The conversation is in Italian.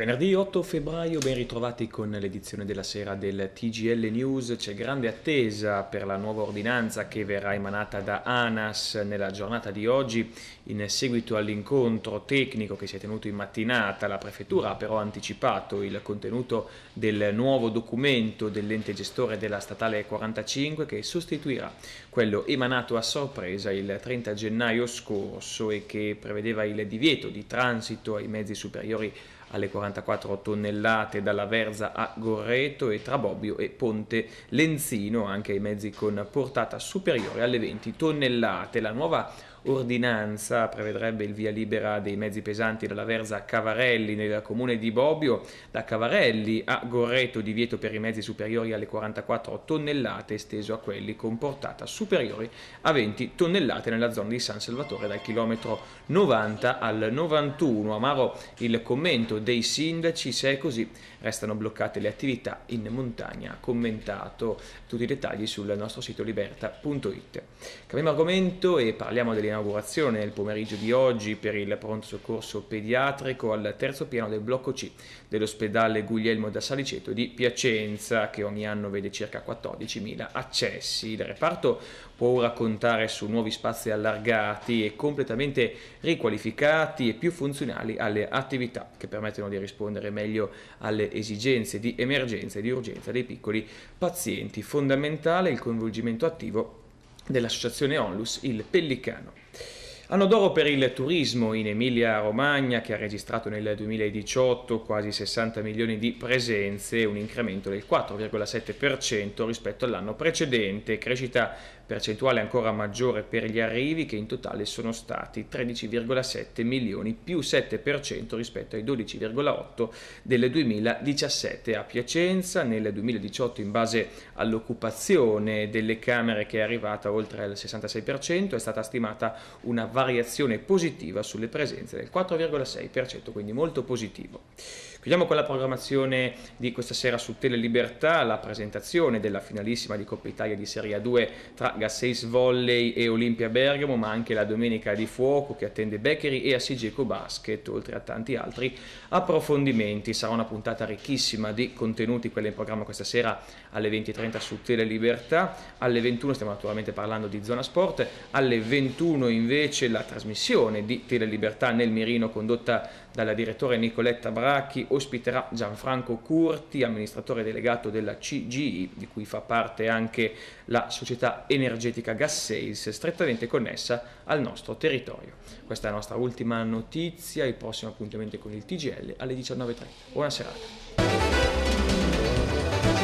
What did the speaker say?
Venerdì 8 febbraio, ben ritrovati con l'edizione della sera del TGL News. C'è grande attesa per la nuova ordinanza che verrà emanata da ANAS nella giornata di oggi. In seguito all'incontro tecnico che si è tenuto in mattinata, la Prefettura ha però anticipato il contenuto del nuovo documento dell'ente gestore della Statale 45 che sostituirà quello emanato a sorpresa il 30 gennaio scorso e che prevedeva il divieto di transito ai mezzi superiori alle 44 tonnellate dalla Verza a Gorreto e tra Bobbio e Ponte Lenzino anche ai mezzi con portata superiore alle 20 tonnellate. La nuova ordinanza prevedrebbe il via libera dei mezzi pesanti dalla Versa a Cavarelli nel comune di Bobbio, da Cavarelli a Gorreto divieto per i mezzi superiori alle 44 tonnellate esteso a quelli con portata superiori a 20 tonnellate nella zona di San Salvatore dal chilometro 90 al 91. Amaro il commento dei sindaci, se è così restano bloccate le attività in montagna, commentato tutti i dettagli sul nostro sito liberta.it. Cambiamo argomento e parliamo delle l'inaugurazione nel pomeriggio di oggi per il pronto soccorso pediatrico al terzo piano del blocco C dell'ospedale Guglielmo da Saliceto di Piacenza, che ogni anno vede circa 14.000 accessi. Il reparto può ora contare su nuovi spazi allargati e completamente riqualificati e più funzionali alle attività che permettono di rispondere meglio alle esigenze di emergenza e di urgenza dei piccoli pazienti. Fondamentale il coinvolgimento attivo dell'associazione Onlus, il Pellicano. Anno d'oro per il turismo in Emilia-Romagna che ha registrato nel 2018 quasi 60 milioni di presenze, un incremento del 4,7% rispetto all'anno precedente, crescita percentuale ancora maggiore per gli arrivi che in totale sono stati 13,7 milioni più 7% rispetto ai 12,8 del 2017 a Piacenza, nel 2018 in base all'occupazione delle camere che è arrivata oltre il 66% è stata stimata una variazione positiva sulle presenze del 4,6%, quindi molto positivo. Chiudiamo con la programmazione di questa sera su Tele Libertà, la presentazione della finalissima di Coppa Italia di Serie A2 tra Gasseis Volley e Olimpia Bergamo, ma anche la domenica di fuoco che attende Beccheri e Assigeco Basket, oltre a tanti altri approfondimenti. Sarà una puntata ricchissima di contenuti, quella in programma questa sera alle 20.30 su Tele Libertà. alle 21 stiamo naturalmente parlando di Zona Sport, alle 21 invece la trasmissione di Tele Libertà nel mirino condotta dalla direttore Nicoletta Bracchi ospiterà Gianfranco Curti, amministratore delegato della CGI, di cui fa parte anche la società energetica Gas Sales, strettamente connessa al nostro territorio. Questa è la nostra ultima notizia, il prossimo appuntamento con il TGL alle 19.30. Buona serata.